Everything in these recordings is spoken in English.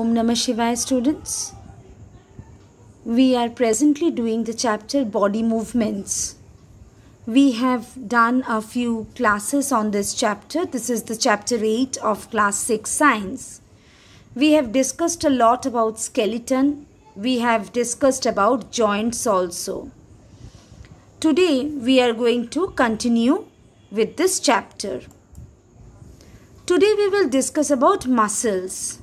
Om Namah Shivaya students. We are presently doing the chapter body movements. We have done a few classes on this chapter. This is the chapter 8 of class 6 science. We have discussed a lot about skeleton. We have discussed about joints also. Today we are going to continue with this chapter. Today we will discuss about muscles.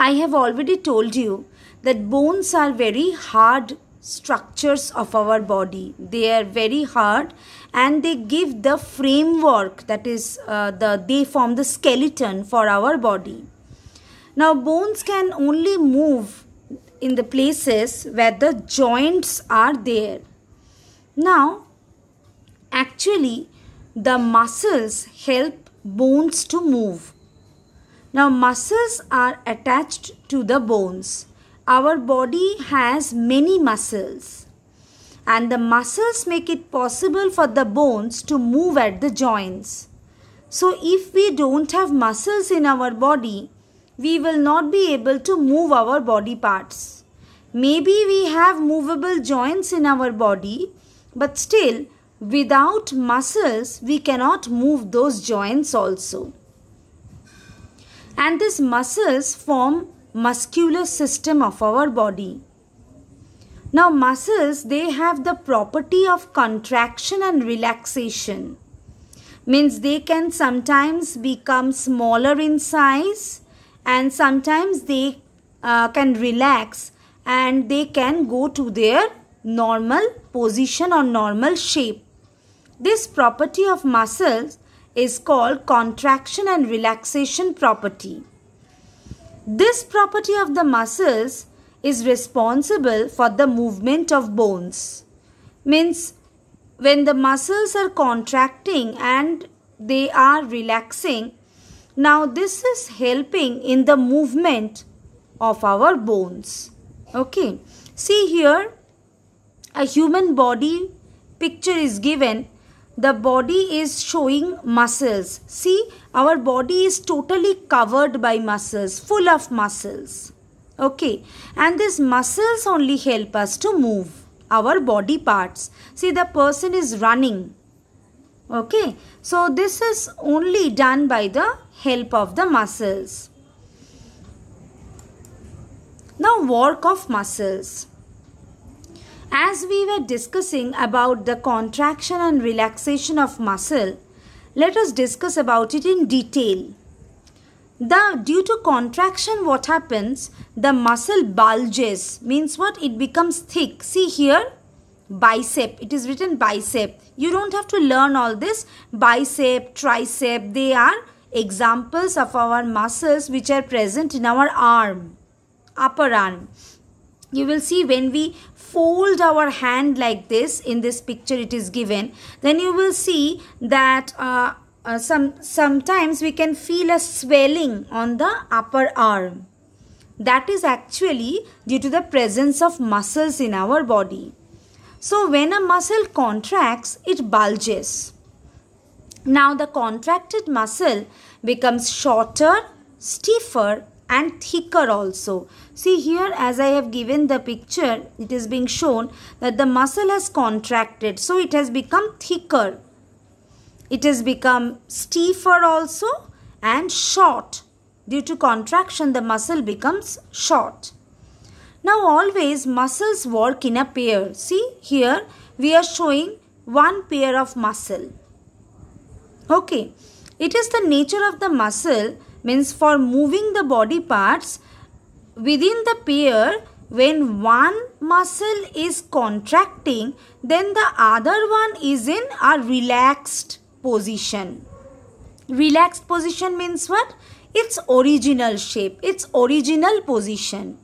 I have already told you that bones are very hard structures of our body. They are very hard and they give the framework that is uh, the they form the skeleton for our body. Now bones can only move in the places where the joints are there. Now actually the muscles help bones to move now, muscles are attached to the bones. Our body has many muscles, and the muscles make it possible for the bones to move at the joints. So, if we don't have muscles in our body, we will not be able to move our body parts. Maybe we have movable joints in our body, but still, without muscles, we cannot move those joints also and these muscles form muscular system of our body. Now muscles they have the property of contraction and relaxation means they can sometimes become smaller in size and sometimes they uh, can relax and they can go to their normal position or normal shape. This property of muscles is called contraction and relaxation property. This property of the muscles is responsible for the movement of bones. Means when the muscles are contracting and they are relaxing, now this is helping in the movement of our bones. Okay, see here a human body picture is given the body is showing muscles. See, our body is totally covered by muscles, full of muscles. Okay, and these muscles only help us to move our body parts. See, the person is running. Okay, so this is only done by the help of the muscles. Now, work of muscles. As we were discussing about the contraction and relaxation of muscle, let us discuss about it in detail. The, due to contraction what happens? The muscle bulges means what? It becomes thick. See here bicep. It is written bicep. You don't have to learn all this. Bicep, tricep, they are examples of our muscles which are present in our arm, upper arm you will see when we fold our hand like this in this picture it is given then you will see that uh, uh, some sometimes we can feel a swelling on the upper arm that is actually due to the presence of muscles in our body so when a muscle contracts it bulges now the contracted muscle becomes shorter stiffer and thicker also. See here as I have given the picture, it is being shown that the muscle has contracted. So it has become thicker. It has become stiffer also and short. Due to contraction, the muscle becomes short. Now always muscles work in a pair. See here we are showing one pair of muscle. Okay. It is the nature of the muscle means for moving the body parts within the pair when one muscle is contracting then the other one is in a relaxed position relaxed position means what its original shape its original position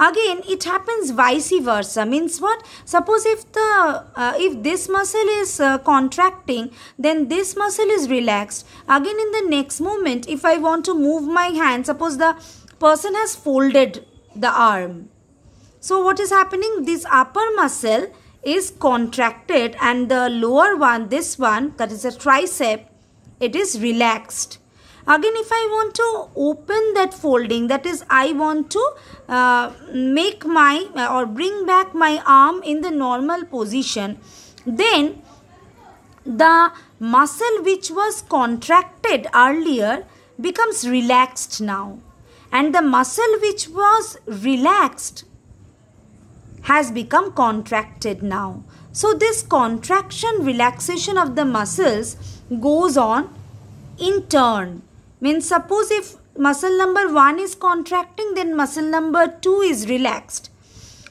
Again, it happens vice versa. Means what? Suppose if the uh, if this muscle is uh, contracting, then this muscle is relaxed. Again, in the next moment, if I want to move my hand, suppose the person has folded the arm. So what is happening? This upper muscle is contracted and the lower one, this one, that is a tricep, it is relaxed again if I want to open that folding that is I want to uh, make my uh, or bring back my arm in the normal position then the muscle which was contracted earlier becomes relaxed now and the muscle which was relaxed has become contracted now. So this contraction relaxation of the muscles goes on in turn. Means suppose if muscle number 1 is contracting then muscle number 2 is relaxed.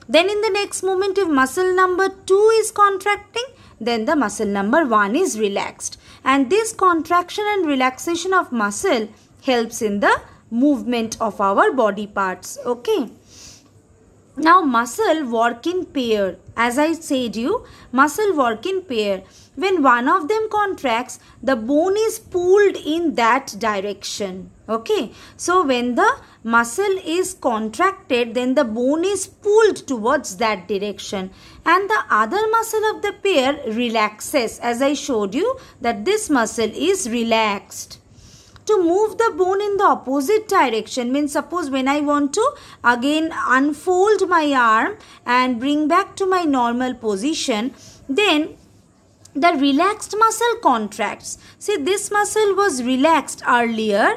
Then in the next moment if muscle number 2 is contracting then the muscle number 1 is relaxed. And this contraction and relaxation of muscle helps in the movement of our body parts. Okay now muscle work in pair as i said you muscle work in pair when one of them contracts the bone is pulled in that direction okay so when the muscle is contracted then the bone is pulled towards that direction and the other muscle of the pair relaxes as i showed you that this muscle is relaxed to move the bone in the opposite direction means suppose when I want to again unfold my arm and bring back to my normal position then the relaxed muscle contracts. See this muscle was relaxed earlier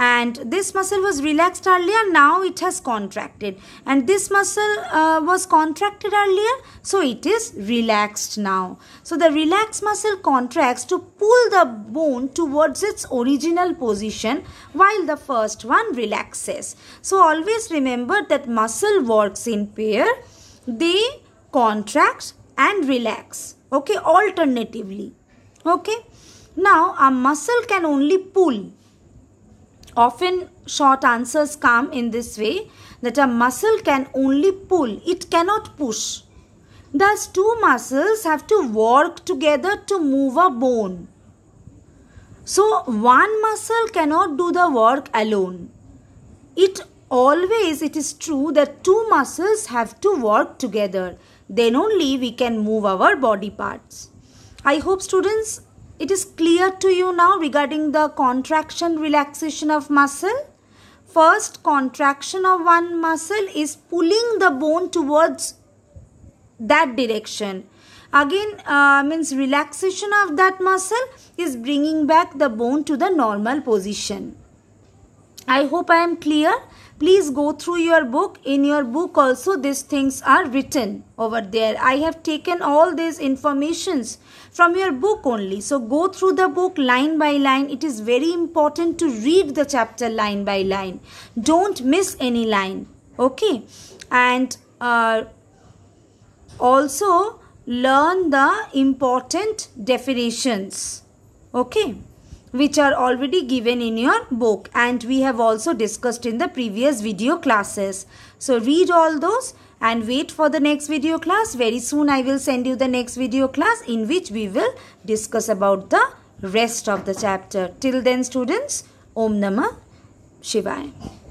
and this muscle was relaxed earlier now it has contracted and this muscle uh, was contracted earlier so it is relaxed now so the relaxed muscle contracts to pull the bone towards its original position while the first one relaxes so always remember that muscle works in pair they contract and relax okay alternatively okay now a muscle can only pull Often short answers come in this way that a muscle can only pull, it cannot push. Thus, two muscles have to work together to move a bone. So, one muscle cannot do the work alone. It always, it is true that two muscles have to work together. Then only we can move our body parts. I hope students it is clear to you now regarding the contraction relaxation of muscle. First contraction of one muscle is pulling the bone towards that direction. Again uh, means relaxation of that muscle is bringing back the bone to the normal position. I hope I am clear. Please go through your book. In your book also these things are written over there. I have taken all these informations from your book only. So go through the book line by line. It is very important to read the chapter line by line. Don't miss any line. Okay. And uh, also learn the important definitions. Okay which are already given in your book and we have also discussed in the previous video classes. So read all those and wait for the next video class. Very soon I will send you the next video class in which we will discuss about the rest of the chapter. Till then students, Om Namah Shivaya.